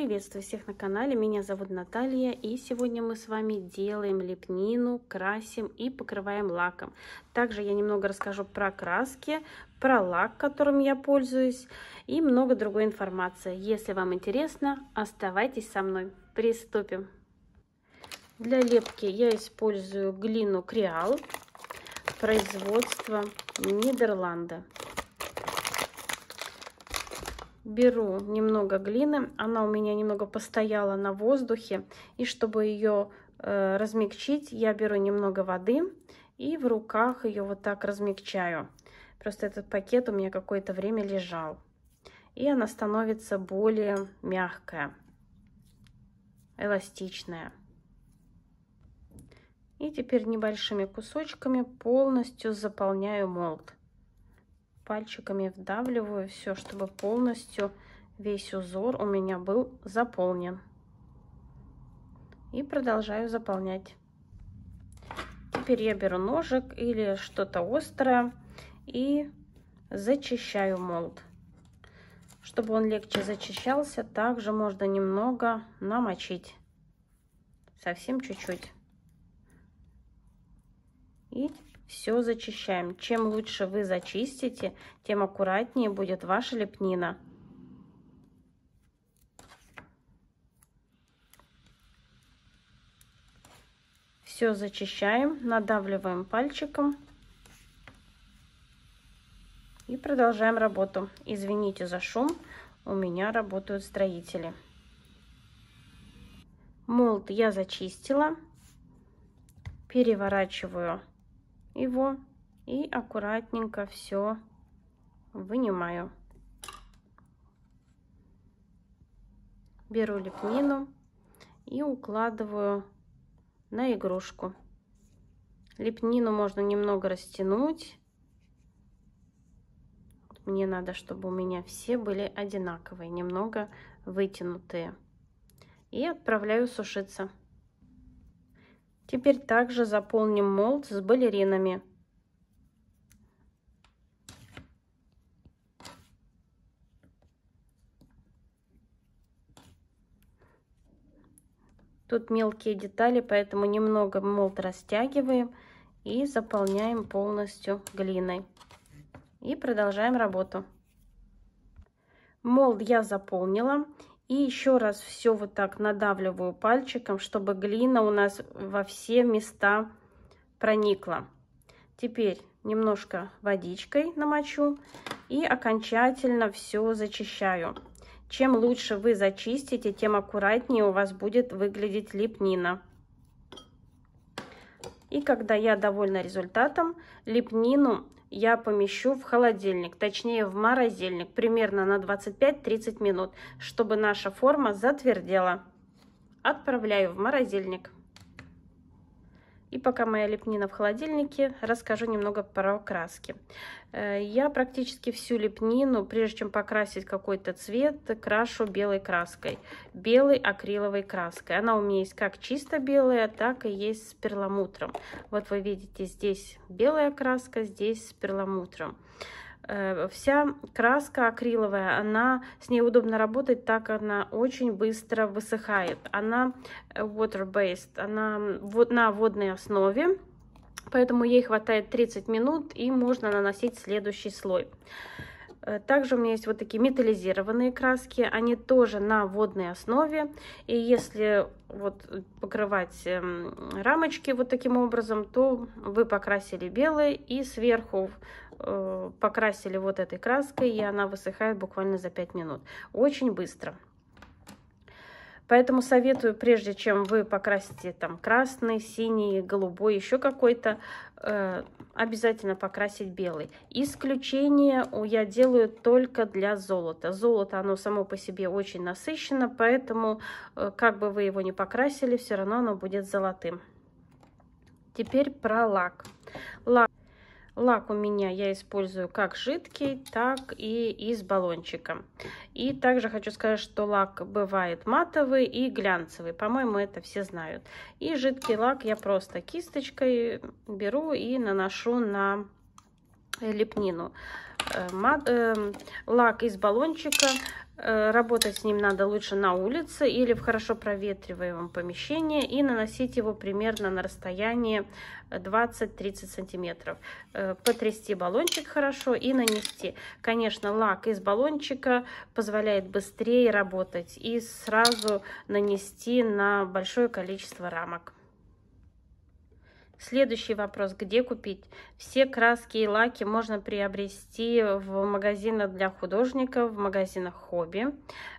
Приветствую всех на канале, меня зовут Наталья и сегодня мы с вами делаем лепнину, красим и покрываем лаком. Также я немного расскажу про краски, про лак, которым я пользуюсь и много другой информации. Если вам интересно, оставайтесь со мной. Приступим. Для лепки я использую глину Креал производства Нидерланда беру немного глины, она у меня немного постояла на воздухе, и чтобы ее э, размягчить, я беру немного воды и в руках ее вот так размягчаю. Просто этот пакет у меня какое-то время лежал, и она становится более мягкая, эластичная. И теперь небольшими кусочками полностью заполняю молд пальчиками вдавливаю все, чтобы полностью весь узор у меня был заполнен. И продолжаю заполнять. Теперь я беру ножик или что-то острое и зачищаю молд. Чтобы он легче зачищался, также можно немного намочить. Совсем чуть-чуть. И все зачищаем. Чем лучше вы зачистите, тем аккуратнее будет ваша лепнина. Все зачищаем, надавливаем пальчиком и продолжаем работу. Извините за шум, у меня работают строители. Молд я зачистила. Переворачиваю его и аккуратненько все вынимаю. Беру лепнину и укладываю на игрушку. Лепнину можно немного растянуть. Мне надо, чтобы у меня все были одинаковые, немного вытянутые. И отправляю сушиться. Теперь также заполним молд с балеринами. Тут мелкие детали, поэтому немного молд растягиваем и заполняем полностью глиной. И продолжаем работу. Молд я заполнила. И еще раз все вот так надавливаю пальчиком, чтобы глина у нас во все места проникла. Теперь немножко водичкой намочу и окончательно все зачищаю. Чем лучше вы зачистите, тем аккуратнее у вас будет выглядеть лепнина. И когда я довольна результатом, лепнину я помещу в холодильник, точнее в морозильник, примерно на 25-30 минут, чтобы наша форма затвердела. Отправляю в морозильник. И пока моя лепнина в холодильнике, расскажу немного про краски. Э, я практически всю лепнину, прежде чем покрасить какой-то цвет, крашу белой краской. Белой акриловой краской. Она у меня есть как чисто белая, так и есть с перламутром. Вот вы видите, здесь белая краска, здесь с перламутром. Э, вся краска акриловая, она с ней удобно работать, так она очень быстро высыхает. Она э, water-based, она на водной основе, поэтому ей хватает 30 минут и можно наносить следующий слой. Э, также у меня есть вот такие металлизированные краски, они тоже на водной основе. И если вот покрывать эм, рамочки вот таким образом, то вы покрасили белые и сверху э, покрасили вот этой краской, и она высыхает буквально за 5 минут. Очень быстро. Поэтому советую, прежде чем вы покрасите там красный, синий, голубой, еще какой-то, э, обязательно покрасить белый. Исключение я делаю только для золота. Золото, оно само по себе очень насыщено, поэтому э, как бы вы его ни покрасили, все равно оно будет золотым. Теперь про лак. Лак. Лак у меня я использую как жидкий, так и из баллончика. И также хочу сказать, что лак бывает матовый и глянцевый. По-моему, это все знают. И жидкий лак я просто кисточкой беру и наношу на лепнину. Э, э, лак из баллончика. Э, работать с ним надо лучше на улице или в хорошо проветриваемом помещении и наносить его примерно на расстоянии 20-30 сантиметров. Потрясти баллончик хорошо и нанести. Конечно, лак из баллончика позволяет быстрее работать и сразу нанести на большое количество рамок. Следующий вопрос. Где купить? Все краски и лаки можно приобрести в магазинах для художников, в магазинах хобби.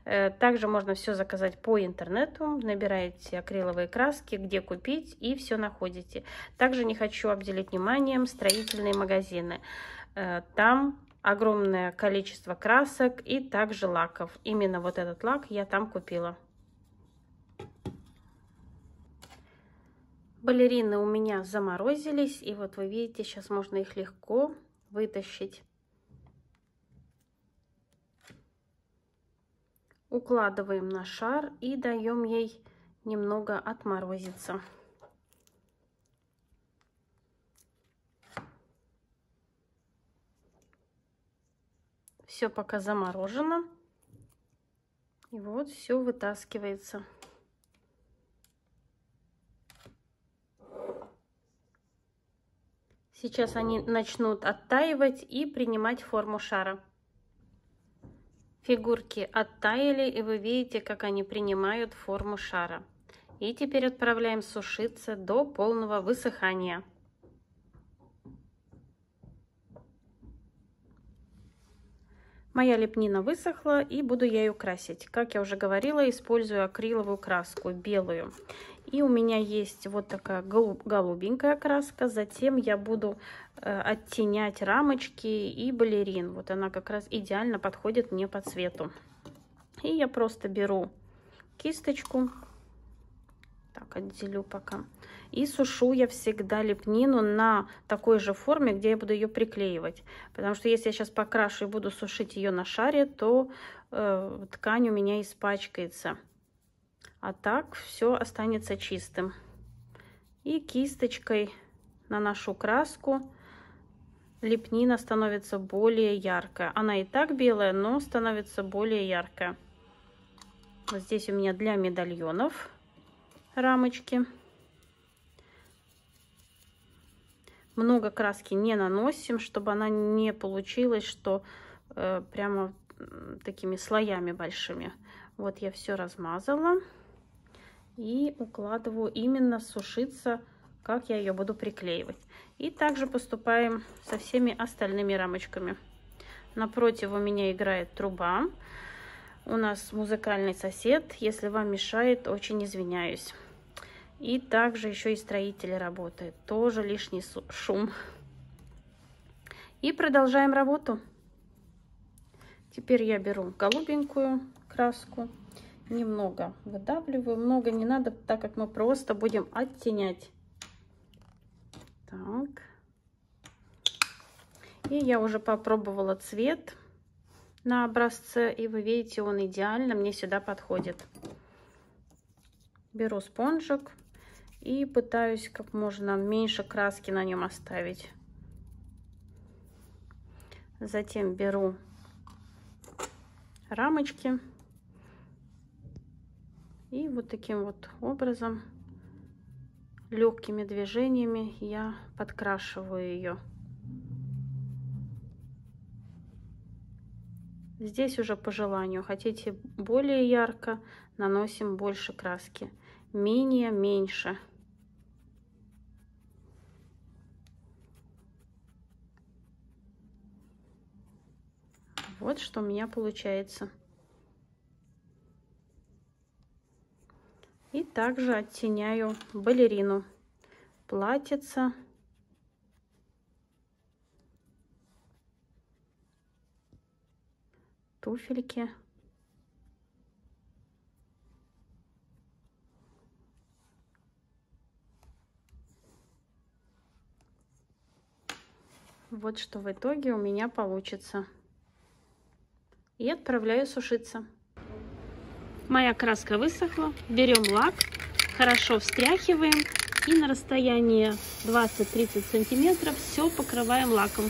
Э, также можно все заказать по интернету. Набираете акриловые краски, где купить и все находите. Также не хочу обделить вниманием строительные магазины. Э, там огромное количество красок и также лаков. Именно вот этот лак я там купила. Балерины у меня заморозились, и вот вы видите, сейчас можно их легко вытащить. Укладываем на шар и даем ей немного отморозиться. Все пока заморожено. И вот все вытаскивается. Сейчас они начнут оттаивать и принимать форму шара. Фигурки оттаяли, и вы видите, как они принимают форму шара. И теперь отправляем сушиться до полного высыхания. Моя лепнина высохла и буду я ее красить. Как я уже говорила, использую акриловую краску, белую. И у меня есть вот такая голубенькая краска. Затем я буду э, оттенять рамочки и балерин. Вот она как раз идеально подходит мне по цвету. И я просто беру кисточку. Так, отделю пока. И сушу я всегда лепнину на такой же форме, где я буду ее приклеивать. Потому что если я сейчас покрашу и буду сушить ее на шаре, то э, ткань у меня испачкается. А так все останется чистым. И кисточкой наношу краску. Лепнина становится более яркая. Она и так белая, но становится более яркая. Вот здесь у меня для медальонов рамочки. Много краски не наносим, чтобы она не получилась, что э, прямо такими слоями большими. Вот я все размазала и укладываю именно сушиться, как я ее буду приклеивать. И также поступаем со всеми остальными рамочками. Напротив у меня играет труба. У нас музыкальный сосед. Если вам мешает, очень извиняюсь. И также еще и строители работают, Тоже лишний шум. И продолжаем работу. Теперь я беру голубенькую краску. Немного выдавливаю. Много не надо, так как мы просто будем оттенять. Так. И я уже попробовала цвет на образце. И вы видите, он идеально мне сюда подходит. Беру спонжик и пытаюсь как можно меньше краски на нем оставить. Затем беру рамочки и вот таким вот образом, легкими движениями я подкрашиваю ее. Здесь уже по желанию. Хотите более ярко, наносим больше краски. Менее, меньше. Вот что у меня получается. И также оттеняю балерину. Платьица. Туфельки. Вот что в итоге у меня получится. И отправляю сушиться. Моя краска высохла. Берем лак, хорошо встряхиваем и на расстоянии 20-30 сантиметров все покрываем лаком.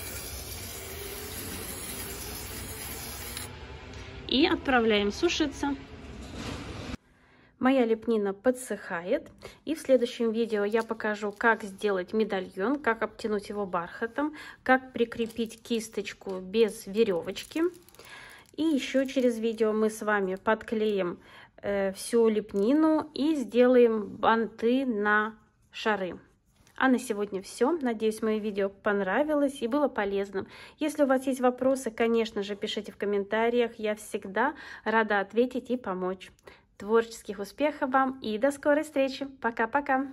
И отправляем сушиться. Моя лепнина подсыхает, и в следующем видео я покажу, как сделать медальон, как обтянуть его бархатом, как прикрепить кисточку без веревочки. И еще через видео мы с вами подклеим э, всю лепнину и сделаем банты на шары. А на сегодня все. Надеюсь, мое видео понравилось и было полезным. Если у вас есть вопросы, конечно же, пишите в комментариях. Я всегда рада ответить и помочь. Творческих успехов вам и до скорой встречи. Пока-пока!